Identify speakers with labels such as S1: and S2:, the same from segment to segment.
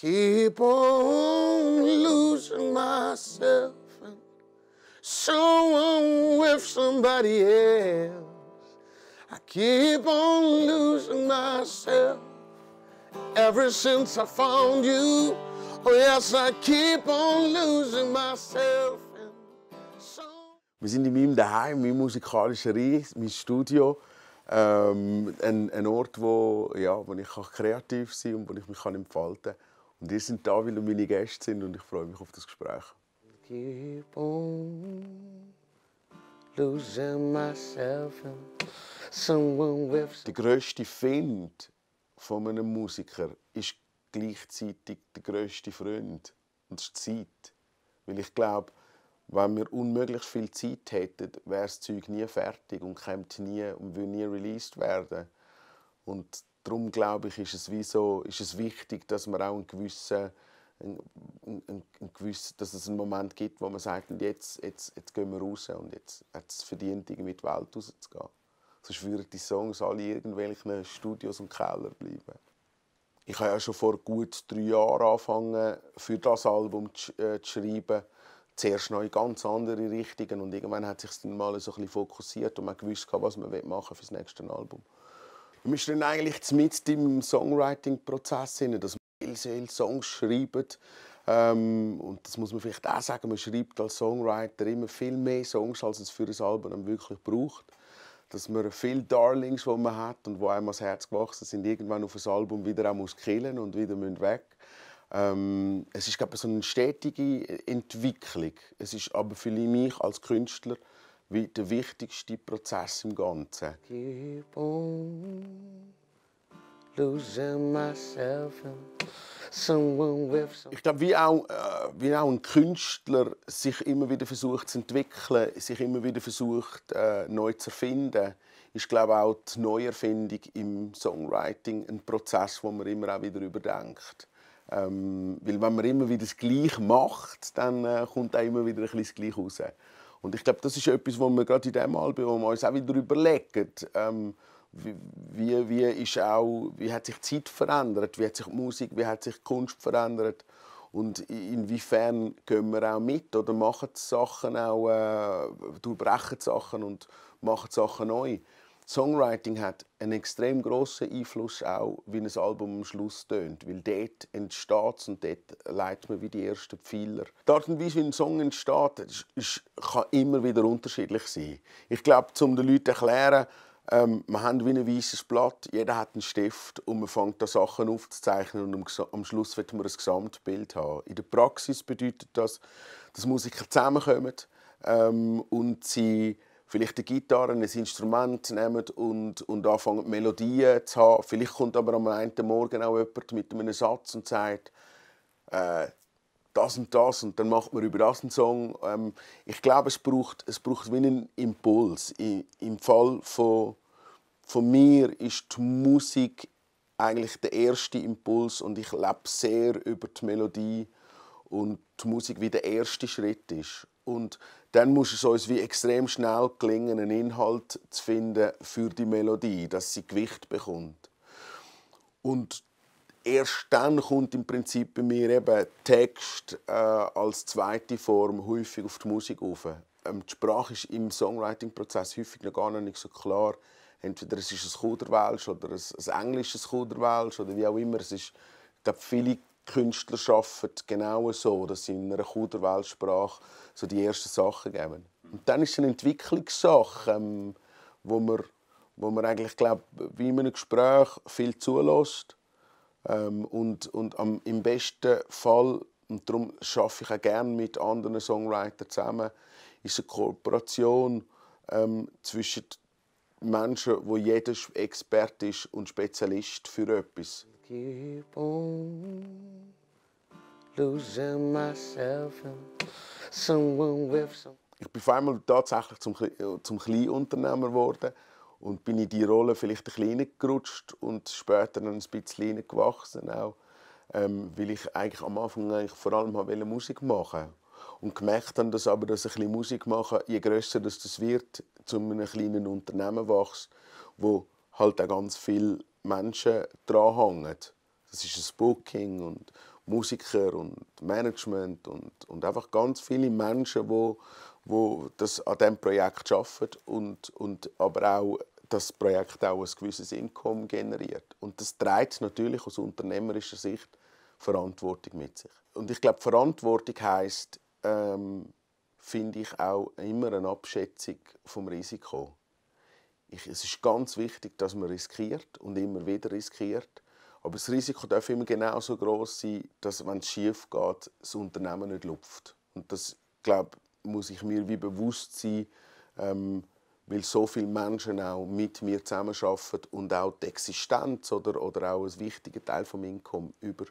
S1: Keep on losing myself and someone with somebody else. I keep on losing myself ever since I found you. Oh yes, I keep on losing myself.
S2: Wir er sind in meinem er Daheim, meinem musikalischen Reich, mein Studio. Ähm, ein, ein, Ort, wo, ja, wo ich kreativ sein kann und wo ich mich kann entfalten kann. Und ihr sind da, weil ihr meine Gäste sind und ich freue mich auf das Gespräch.
S1: Keep on losing myself in
S2: someone with... Der grösste Find von einem Musiker ist gleichzeitig der grösste Freund. Und das ist die Zeit. Weil ich glaube, wenn wir unmöglich viel Zeit hätten, wäre das Zeug nie fertig und käme nie und würde nie released werden. Und darum glaube ich, ist es, wie so, ist es wichtig, dass man auch einen gewissen, einen, einen, einen gewissen, dass es einen Moment gibt, wo man sagt, jetzt, jetzt, jetzt gehen wir raus und jetzt hat es verdient, irgendwie in die Welt rauszugehen. Sonst würden die Songs alle in irgendwelchen Studios und Keller bleiben. Ich habe ja schon vor gut drei Jahren angefangen, für das Album zu, äh, zu schreiben. Zuerst noch in ganz andere Richtungen und irgendwann hat sich dann mal so ein bisschen fokussiert und man gewusst, was man machen will für das nächste Album. machen wir stehen eigentlich mitten im Songwriting-Prozess, dass man viel, viel Songs schreibt. Ähm, und das muss man vielleicht auch sagen, man schreibt als Songwriter immer viel mehr Songs, als es für ein Album wirklich braucht. Dass man viele Darlings, die man hat und die einem ans Herz gewachsen sind, irgendwann auf ein Album wieder auch muss killen und wieder weg ähm, Es ist glaube ich, so eine stetige Entwicklung. Es ist aber für mich als Künstler wie der wichtigste Prozess im Ganzen.
S1: Keep on losing myself
S2: someone with some ich glaube, wie auch, äh, wie auch ein Künstler sich immer wieder versucht zu entwickeln, sich immer wieder versucht äh, neu zu erfinden, ist glaube auch die Neuerfindung im Songwriting ein Prozess, wo man immer auch wieder überdenkt. Ähm, weil wenn man immer wieder das Gleiche macht, dann äh, kommt auch immer wieder ein bisschen das Gleiche raus. Und ich glaube, das ist etwas, wo wir gerade in diesem Album uns auch wieder überlegen, ähm, wie, wie, ist auch, wie hat sich die Zeit verändert, wie hat sich die Musik, wie hat sich die Kunst verändert und inwiefern gehen wir auch mit oder machen Sachen auch, äh, durchbrechen Sachen und machen Sachen neu. Songwriting hat einen extrem großen Einfluss auch, wie ein Album am Schluss tönt, weil dort entsteht es und dort leitet man wie die ersten Pfeiler. Die Art und Weise, wie ein Song entsteht, ist, ist, kann immer wieder unterschiedlich sein. Ich glaube, um den Leuten zu erklären, ähm, wir haben wie ein weißes Blatt, jeder hat einen Stift und man fängt da Sachen aufzuzeichnen und am, am Schluss wird man ein Gesamtbild haben. In der Praxis bedeutet das, dass Musiker zusammenkommen ähm, und sie vielleicht eine Gitarre, ein Instrument nehmen und, und anfangen, Melodien zu haben. Vielleicht kommt aber am einen Morgen auch jemand mit einem Satz und sagt, äh, das und das und dann macht man über das einen Song. Ähm, ich glaube, es braucht, es braucht wie einen Impuls. I, Im Fall von, von mir ist die Musik eigentlich der erste Impuls und ich lebe sehr über die Melodie und die Musik wie der erste Schritt ist. Und dann muss es uns wie extrem schnell gelingen, einen Inhalt zu finden für die Melodie, dass sie Gewicht bekommt. Und erst dann kommt im Prinzip bei mir eben Text äh, als zweite Form häufig auf die Musik auf. Ähm, die Sprache ist im Songwriting-Prozess häufig noch gar nicht so klar. Entweder es ist ein Kuderwelsch oder ein, ein englisches Kuderwelsch oder wie auch immer. Es ist, ich glaube, viele Künstler arbeiten genau so, dass sie in einer Kuderweltsprache so die ersten Sachen geben. Und dann ist es eine Entwicklungssache, ähm, wo, man, wo man eigentlich, glaub, wie in einem Gespräch viel zulässt ähm, und, und am, im besten Fall, und darum arbeite ich auch gerne mit anderen Songwritern zusammen, ist eine Kooperation ähm, zwischen Menschen, wo jeder Experte ist und Spezialist für etwas
S1: keep on losing myself and
S2: someone with some. Ich bin vor allem tatsächlich zum, äh, zum Kleinunternehmer geworden und bin in die Rolle vielleicht ein bisschen gerutscht und später dann ein bisschen gewachsen auch, ähm, weil ich eigentlich am Anfang eigentlich vor allem wollte Musik machen und gemerkt habe, dass aber dass ein bisschen Musik machen, je größer das wird, zu einem kleinen Unternehmen wächst, wo halt auch ganz viel Menschen dranhängen. Das ist das Booking und Musiker und Management und, und einfach ganz viele Menschen, wo, wo das an diesem Projekt arbeiten und, und aber auch das Projekt auch ein gewisses Einkommen generiert. Und das trägt natürlich aus unternehmerischer Sicht Verantwortung mit sich. Und ich glaube, Verantwortung heisst, ähm, finde ich auch immer eine Abschätzung vom Risiko ich, es ist ganz wichtig, dass man riskiert und immer wieder riskiert. Aber das Risiko darf immer genauso groß sein, dass, wenn es schief geht, das Unternehmen nicht lupft. Und das, glaube muss ich mir wie bewusst sein, ähm, weil so viele Menschen auch mit mir zusammenarbeiten und auch die Existenz oder, oder auch ein wichtiger Teil des Einkommens über,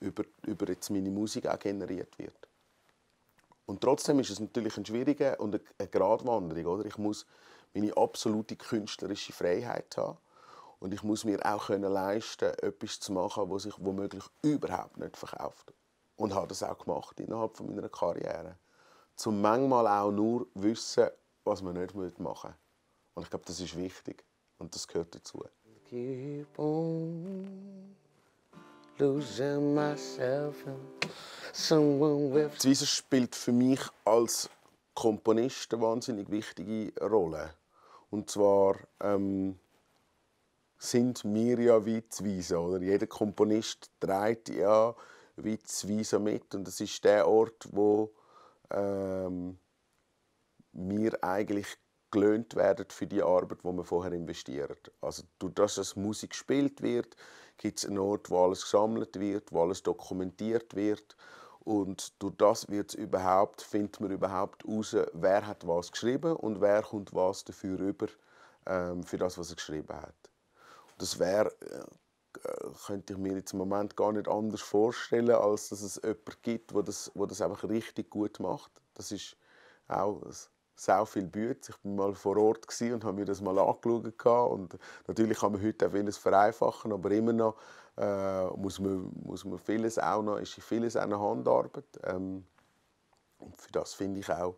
S2: über, über jetzt meine Musik auch generiert wird. Und trotzdem ist es natürlich ein schwieriger und eine Gratwanderung. Oder? Ich muss meine absolute künstlerische Freiheit habe. Und ich muss mir auch leisten können etwas zu machen, was sich womöglich überhaupt nicht verkauft. Und habe das auch gemacht innerhalb meiner Karriere. Zum manchmal auch nur wissen, was man nicht machen möchte. Und ich glaube, das ist wichtig. Und das gehört dazu.
S1: Keep on losing myself
S2: someone with... spielt für mich als Komponist eine wahnsinnig wichtige Rolle und zwar ähm, sind wir ja wie oder? Jeder Komponist trägt ja wie mit und das ist der Ort, wo ähm, wir eigentlich gelöhnt werden für die Arbeit, wo man vorher investiert. Also durch das, dass Musik gespielt wird, gibt es einen Ort, wo alles gesammelt wird, wo alles dokumentiert wird und durch das wird's überhaupt, findet man überhaupt heraus, wer hat was geschrieben und wer kommt was dafür über, ähm, für das, was er geschrieben hat. das wäre, äh, äh, könnte ich mir jetzt im Moment gar nicht anders vorstellen, als dass es jemanden gibt, der das, wo das einfach richtig gut macht. Das ist auch sehr viel Bütz. Ich war mal vor Ort und habe mir das mal angeschaut. Und natürlich kann man heute auch vieles vereinfachen, aber immer noch äh, muss, man, muss man vieles auch noch, ist vieles auch noch Handarbeit. Ähm, und für das finde ich auch,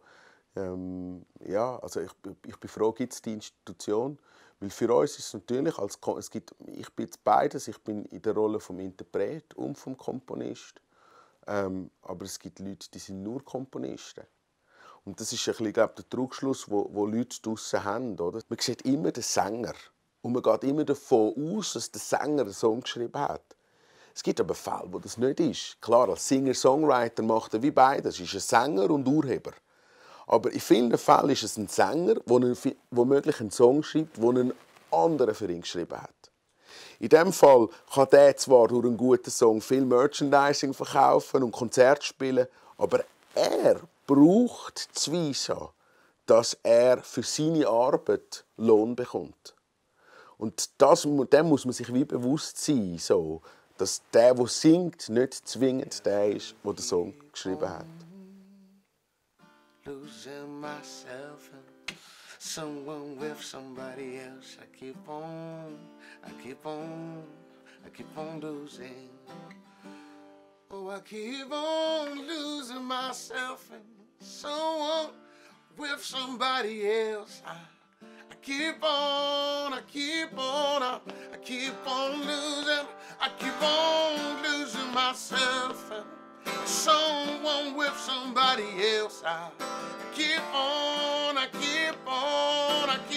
S2: ähm, ja, also ich, ich bin froh, gibt es die Institution, weil für uns ist es natürlich, als, es gibt, ich bin jetzt beides, ich bin in der Rolle des Interpret und des Komponist, ähm, aber es gibt Leute, die sind nur Komponisten. Und das ist ein bisschen, glaube der Trugschluss, den wo Leute draussen haben. Oder? Man sieht immer den Sänger. Und man geht immer davon aus, dass der Sänger einen Song geschrieben hat. Es gibt aber Fälle, wo das nicht ist. Klar, als Singer-Songwriter macht er wie beides. Er ist ein Sänger und Urheber. Aber in vielen Fällen ist es ein Sänger, der womöglich einen Song schreibt, den ein anderer für ihn geschrieben hat. In dem Fall kann der zwar durch einen guten Song viel Merchandising verkaufen und Konzerte spielen, aber er braucht das Visa, dass er für seine Arbeit Lohn bekommt. Und das, dem muss man sich wie bewusst sein, so, dass der, der singt, nicht zwingend der ist, der den Song geschrieben hat.
S1: Losing myself and someone with somebody else. I keep on, I keep on, I keep on losing. Oh, I keep on losing myself and someone with somebody else. I keep on, I keep on, I, I keep on losing, I keep on losing myself. someone with somebody else, I keep on, I keep on, I keep on.